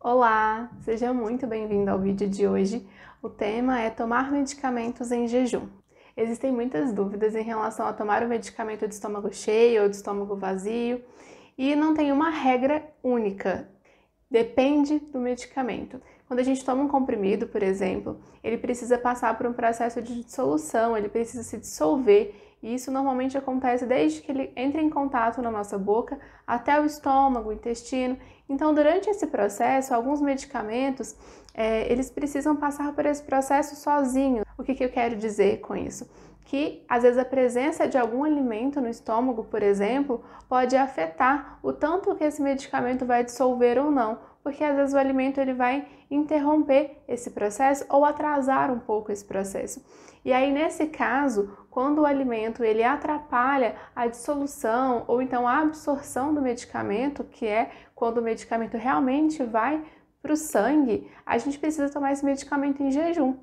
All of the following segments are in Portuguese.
Olá, seja muito bem-vindo ao vídeo de hoje. O tema é tomar medicamentos em jejum. Existem muitas dúvidas em relação a tomar o medicamento de estômago cheio ou de estômago vazio e não tem uma regra única. Depende do medicamento. Quando a gente toma um comprimido, por exemplo, ele precisa passar por um processo de dissolução, ele precisa se dissolver e isso normalmente acontece desde que ele entra em contato na nossa boca até o estômago, o intestino. Então, durante esse processo, alguns medicamentos é, eles precisam passar por esse processo sozinho. O que, que eu quero dizer com isso? que às vezes a presença de algum alimento no estômago, por exemplo, pode afetar o tanto que esse medicamento vai dissolver ou não, porque às vezes o alimento ele vai interromper esse processo ou atrasar um pouco esse processo. E aí nesse caso, quando o alimento ele atrapalha a dissolução ou então a absorção do medicamento, que é quando o medicamento realmente vai para o sangue, a gente precisa tomar esse medicamento em jejum.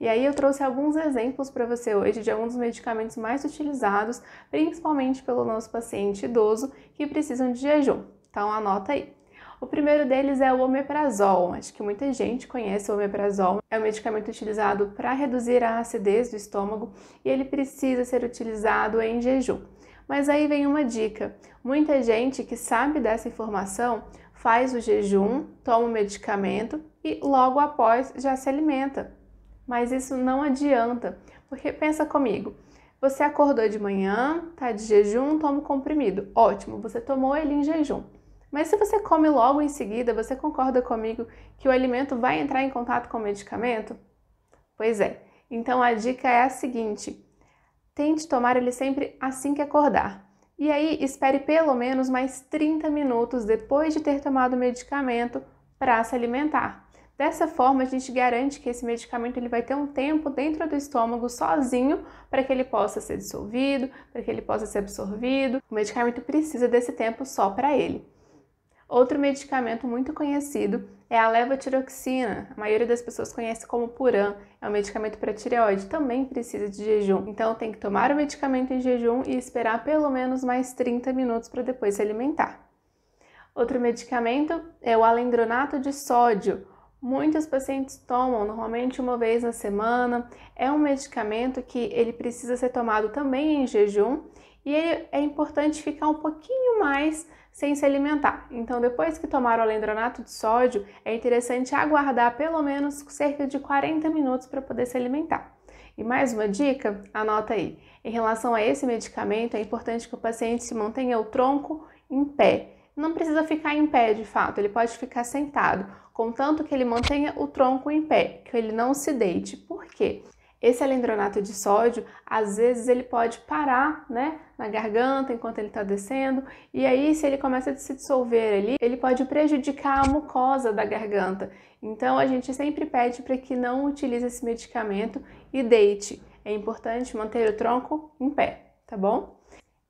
E aí eu trouxe alguns exemplos para você hoje de alguns dos medicamentos mais utilizados, principalmente pelo nosso paciente idoso que precisam de jejum. Então anota aí. O primeiro deles é o omeprazol. Acho que muita gente conhece o omeprazol. É um medicamento utilizado para reduzir a acidez do estômago e ele precisa ser utilizado em jejum. Mas aí vem uma dica: muita gente que sabe dessa informação faz o jejum, toma o medicamento e logo após já se alimenta. Mas isso não adianta, porque pensa comigo. Você acordou de manhã, tá de jejum, toma o comprimido. Ótimo, você tomou ele em jejum. Mas se você come logo em seguida, você concorda comigo que o alimento vai entrar em contato com o medicamento? Pois é. Então a dica é a seguinte: tente tomar ele sempre assim que acordar. E aí, espere pelo menos mais 30 minutos depois de ter tomado o medicamento para se alimentar. Dessa forma, a gente garante que esse medicamento ele vai ter um tempo dentro do estômago sozinho para que ele possa ser dissolvido, para que ele possa ser absorvido. O medicamento precisa desse tempo só para ele. Outro medicamento muito conhecido é a levotiroxina. A maioria das pessoas conhece como Puran. É um medicamento para tireoide, também precisa de jejum. Então tem que tomar o medicamento em jejum e esperar pelo menos mais 30 minutos para depois se alimentar. Outro medicamento é o alendronato de sódio. Muitos pacientes tomam normalmente uma vez na semana. É um medicamento que ele precisa ser tomado também em jejum e é importante ficar um pouquinho mais sem se alimentar. Então, depois que tomar o alendronato de sódio, é interessante aguardar pelo menos cerca de 40 minutos para poder se alimentar. E mais uma dica, anota aí. Em relação a esse medicamento, é importante que o paciente se mantenha o tronco em pé. Não precisa ficar em pé de fato, ele pode ficar sentado, contanto que ele mantenha o tronco em pé, que ele não se deite. Por quê? Esse alendronato de sódio, às vezes ele pode parar, né, na garganta enquanto ele está descendo, e aí se ele começa a se dissolver ali, ele pode prejudicar a mucosa da garganta. Então a gente sempre pede para que não utilize esse medicamento e deite. É importante manter o tronco em pé, tá bom?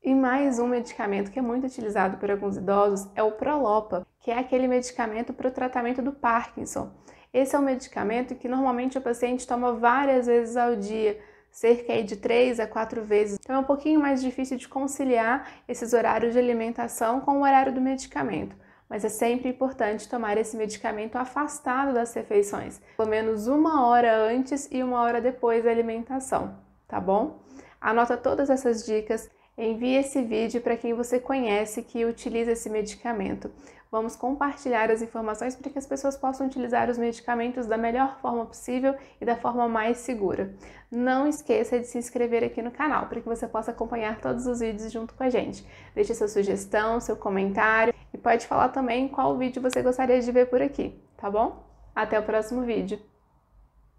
E mais um medicamento que é muito utilizado por alguns idosos é o Prolopa, que é aquele medicamento para o tratamento do Parkinson. Esse é um medicamento que normalmente o paciente toma várias vezes ao dia, cerca de 3 a 4 vezes. Então é um pouquinho mais difícil de conciliar esses horários de alimentação com o horário do medicamento. Mas é sempre importante tomar esse medicamento afastado das refeições, pelo menos uma hora antes e uma hora depois da alimentação, tá bom? Anota todas essas dicas Envie esse vídeo para quem você conhece que utiliza esse medicamento. Vamos compartilhar as informações para que as pessoas possam utilizar os medicamentos da melhor forma possível e da forma mais segura. Não esqueça de se inscrever aqui no canal para que você possa acompanhar todos os vídeos junto com a gente. Deixe sua sugestão, seu comentário e pode falar também qual vídeo você gostaria de ver por aqui, tá bom? Até o próximo vídeo!